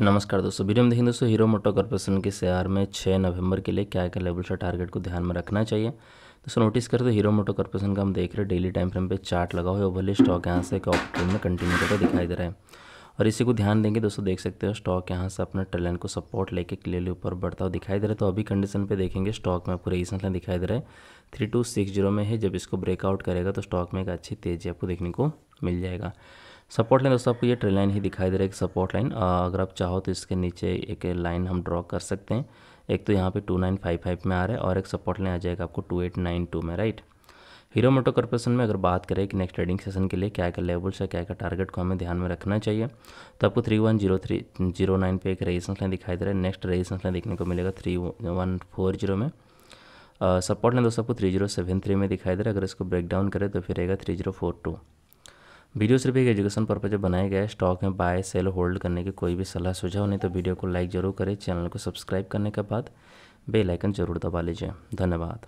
नमस्कार दोस्तों वीडियो में देखें दोस्तों हीरो मोटो कॉर्पोरेशन के शेयर में 6 नवंबर के लिए क्या क्या लेवल से टारगेट को ध्यान में रखना चाहिए दोस्तों नोटिस करें तो हीरो मोटो कॉर्पोरेशन का हम देख रहे हैं डेली टाइम फ्रेम पे चार्ट लगा हुआ है ओवरली स्टॉक यहाँ से एक ऑफ ट्रेंड में कंटिन्यू करता दिखाई दे रहा है और इसी को ध्यान देंगे दोस्तों देख सकते हो स्टॉक यहाँ से अपने ट्रेलन को सपोर्ट लेके क्लियरली ऊपर बढ़ता हुआ दिखाई दे रहा है तो अभी कंडीशन पर देखेंगे स्टॉक में आपको रेजिस्टेंस लाइन दिखाई दे रहा है थ्री टू सिक्स जीरो में है जब इसको ब्रेकआउट करेगा तो स्टॉक में एक अच्छी तेजी आपको देखने को मिल जाएगा सपोर्ट लाइन दोस्तों आपको ये ट्रेन लाइन ही दिखाई दे रहा है एक सपोर्ट लाइन अगर आप चाहो तो इसके नीचे एक लाइन हम ड्रॉ कर सकते हैं एक तो यहाँ पे 2955 में आ रहा है और एक सपोर्ट लाइन आ जाएगा आपको 2892 में राइट हीरो मोटो कॉर्पोरेशन में अगर बात करें कि नेक्स्ट ट्रेडिंग सेशन के लिए क्या क्या लेवल्स है क्या क्या टारगेट को हमें ध्यान में रखना चाहिए तो आपको three one zero three zero nine पर एक रेजिस्टेंस लाइन दिखाई दे रहा है नेक्स्ट रेजिस्टेंस लाइन देखने को मिलेगा थ्री वन फोर जीरो में सपोर्ट लाइन दोस्तों आपको थ्री जीरो सेवन थ्री में दिखाई दे रहा है अगर इसको ब्रेक डाउन करें तो फिर रहेगा three zero four two video सिर्फ एक एजुकेशन पर्पज बनाए गए स्टॉक में बाय सेल होल्ड करने की कोई भी सलाह सुझाव नहीं तो वीडियो को लाइक जरूर करें चैनल को सब्सक्राइब करने के बाद बेलाइकन जरूर दबा लीजिए धन्यवाद